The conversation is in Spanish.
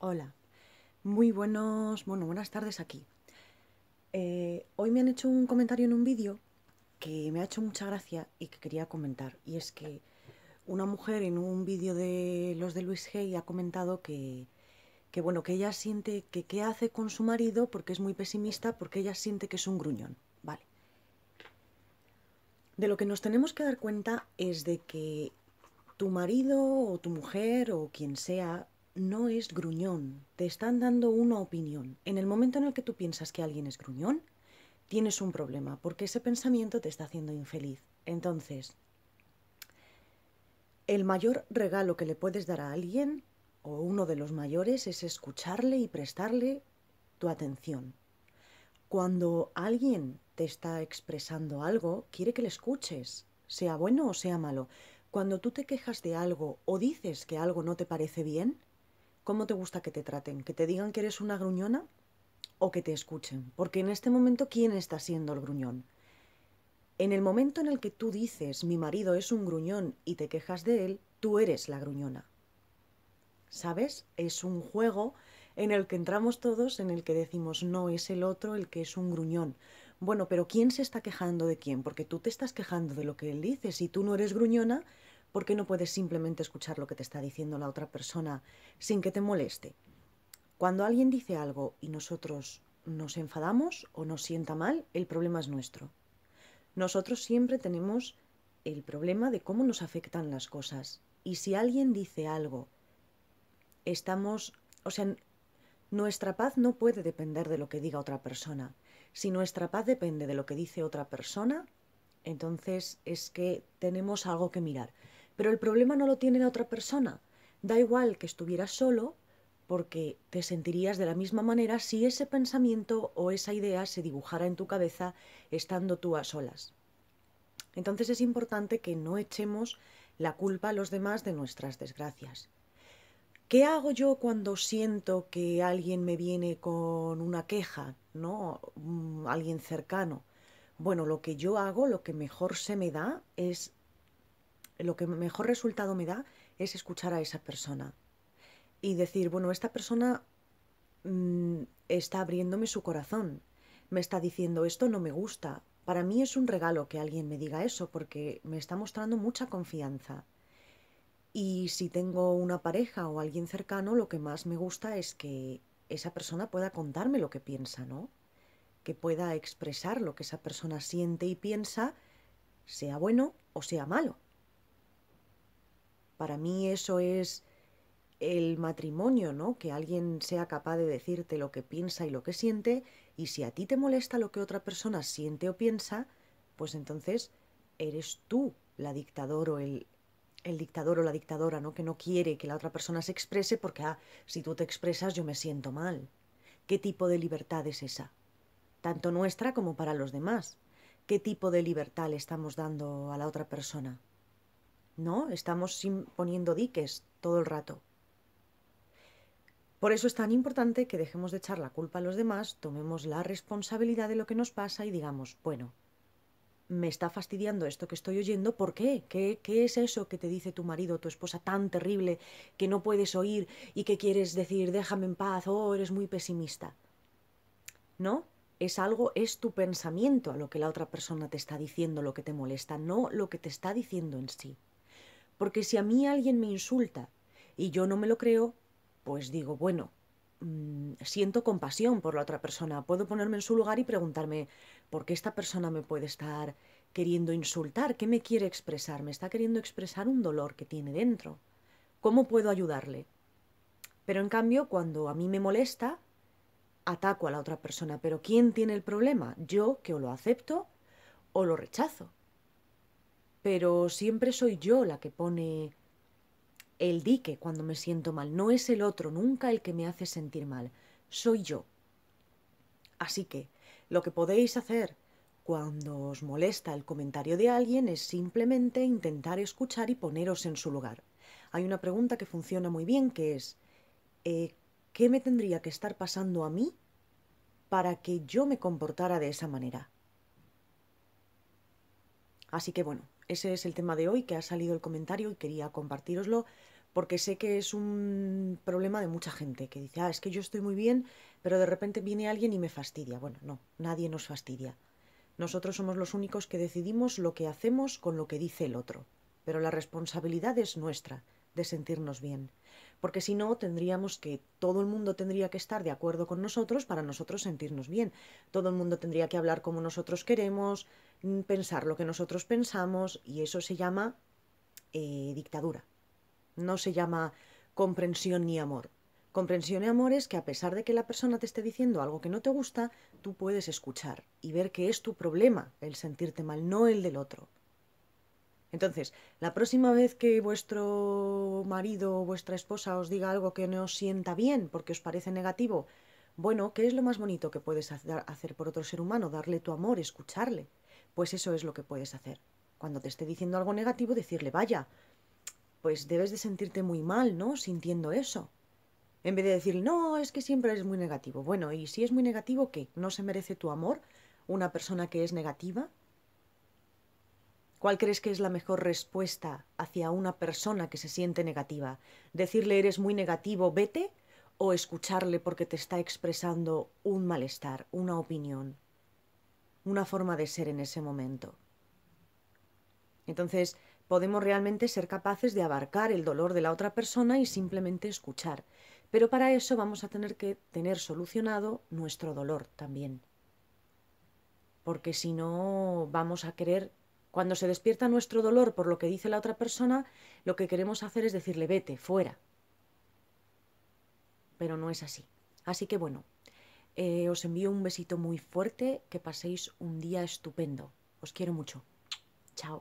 Hola, muy buenos, bueno, buenas tardes aquí. Eh, hoy me han hecho un comentario en un vídeo que me ha hecho mucha gracia y que quería comentar. Y es que una mujer en un vídeo de los de Luis G. ha comentado que, bueno, que ella siente que qué hace con su marido porque es muy pesimista, porque ella siente que es un gruñón. Vale. De lo que nos tenemos que dar cuenta es de que tu marido o tu mujer o quien sea no es gruñón, te están dando una opinión. En el momento en el que tú piensas que alguien es gruñón, tienes un problema, porque ese pensamiento te está haciendo infeliz. Entonces, el mayor regalo que le puedes dar a alguien, o uno de los mayores, es escucharle y prestarle tu atención. Cuando alguien te está expresando algo, quiere que le escuches, sea bueno o sea malo. Cuando tú te quejas de algo o dices que algo no te parece bien, ¿Cómo te gusta que te traten? ¿Que te digan que eres una gruñona o que te escuchen? Porque en este momento, ¿quién está siendo el gruñón? En el momento en el que tú dices, mi marido es un gruñón y te quejas de él, tú eres la gruñona. ¿Sabes? Es un juego en el que entramos todos, en el que decimos, no, es el otro el que es un gruñón. Bueno, pero ¿quién se está quejando de quién? Porque tú te estás quejando de lo que él dice. Si tú no eres gruñona, ¿Por qué no puedes simplemente escuchar lo que te está diciendo la otra persona sin que te moleste? Cuando alguien dice algo y nosotros nos enfadamos o nos sienta mal, el problema es nuestro. Nosotros siempre tenemos el problema de cómo nos afectan las cosas. Y si alguien dice algo, estamos, o sea, nuestra paz no puede depender de lo que diga otra persona. Si nuestra paz depende de lo que dice otra persona, entonces es que tenemos algo que mirar. Pero el problema no lo tiene la otra persona. Da igual que estuvieras solo, porque te sentirías de la misma manera si ese pensamiento o esa idea se dibujara en tu cabeza estando tú a solas. Entonces es importante que no echemos la culpa a los demás de nuestras desgracias. ¿Qué hago yo cuando siento que alguien me viene con una queja, no? Mm, alguien cercano. Bueno, lo que yo hago, lo que mejor se me da es lo que mejor resultado me da es escuchar a esa persona y decir, bueno, esta persona mm, está abriéndome su corazón, me está diciendo esto no me gusta. Para mí es un regalo que alguien me diga eso porque me está mostrando mucha confianza. Y si tengo una pareja o alguien cercano, lo que más me gusta es que esa persona pueda contarme lo que piensa, ¿no? Que pueda expresar lo que esa persona siente y piensa, sea bueno o sea malo. Para mí eso es el matrimonio, ¿no? Que alguien sea capaz de decirte lo que piensa y lo que siente, y si a ti te molesta lo que otra persona siente o piensa, pues entonces eres tú la dictador o el, el dictador o la dictadora, ¿no? Que no quiere que la otra persona se exprese porque, ah, si tú te expresas yo me siento mal. ¿Qué tipo de libertad es esa? Tanto nuestra como para los demás. ¿Qué tipo de libertad le estamos dando a la otra persona? ¿no? Estamos poniendo diques todo el rato. Por eso es tan importante que dejemos de echar la culpa a los demás, tomemos la responsabilidad de lo que nos pasa y digamos, bueno, me está fastidiando esto que estoy oyendo, ¿por qué? ¿Qué, qué es eso que te dice tu marido o tu esposa tan terrible que no puedes oír y que quieres decir, déjame en paz, o oh, eres muy pesimista? ¿No? es algo, es tu pensamiento a lo que la otra persona te está diciendo, lo que te molesta, no lo que te está diciendo en sí. Porque si a mí alguien me insulta y yo no me lo creo, pues digo, bueno, mm, siento compasión por la otra persona, puedo ponerme en su lugar y preguntarme, ¿por qué esta persona me puede estar queriendo insultar? ¿Qué me quiere expresar? Me está queriendo expresar un dolor que tiene dentro. ¿Cómo puedo ayudarle? Pero en cambio, cuando a mí me molesta, ataco a la otra persona. Pero ¿quién tiene el problema? Yo que o lo acepto o lo rechazo pero siempre soy yo la que pone el dique cuando me siento mal. No es el otro nunca el que me hace sentir mal. Soy yo. Así que lo que podéis hacer cuando os molesta el comentario de alguien es simplemente intentar escuchar y poneros en su lugar. Hay una pregunta que funciona muy bien que es, eh, ¿qué me tendría que estar pasando a mí para que yo me comportara de esa manera? Así que bueno, ese es el tema de hoy, que ha salido el comentario y quería compartiroslo porque sé que es un problema de mucha gente que dice, ah, es que yo estoy muy bien, pero de repente viene alguien y me fastidia. Bueno, no, nadie nos fastidia. Nosotros somos los únicos que decidimos lo que hacemos con lo que dice el otro, pero la responsabilidad es nuestra de sentirnos bien, porque si no tendríamos que todo el mundo tendría que estar de acuerdo con nosotros para nosotros sentirnos bien. Todo el mundo tendría que hablar como nosotros queremos, Mm, pensar lo que nosotros pensamos y eso se llama eh, dictadura. No se llama comprensión ni amor. Comprensión y amor es que a pesar de que la persona te esté diciendo algo que no te gusta, tú puedes escuchar y ver que es tu problema el sentirte mal, no el del otro. Entonces, la próxima vez que vuestro marido o vuestra esposa os diga algo que no os sienta bien porque os parece negativo, bueno, ¿qué es lo más bonito que puedes hacer por otro ser humano? Darle tu amor, escucharle pues eso es lo que puedes hacer. Cuando te esté diciendo algo negativo, decirle, vaya, pues debes de sentirte muy mal, ¿no? Sintiendo eso. En vez de decir, no, es que siempre eres muy negativo. Bueno, ¿y si es muy negativo qué? ¿No se merece tu amor una persona que es negativa? ¿Cuál crees que es la mejor respuesta hacia una persona que se siente negativa? ¿Decirle eres muy negativo, vete? ¿O escucharle porque te está expresando un malestar, una opinión, una forma de ser en ese momento. Entonces, podemos realmente ser capaces de abarcar el dolor de la otra persona y simplemente escuchar. Pero para eso vamos a tener que tener solucionado nuestro dolor también. Porque si no, vamos a querer, cuando se despierta nuestro dolor por lo que dice la otra persona, lo que queremos hacer es decirle, vete, fuera. Pero no es así. Así que bueno, eh, os envío un besito muy fuerte, que paséis un día estupendo. Os quiero mucho. Chao.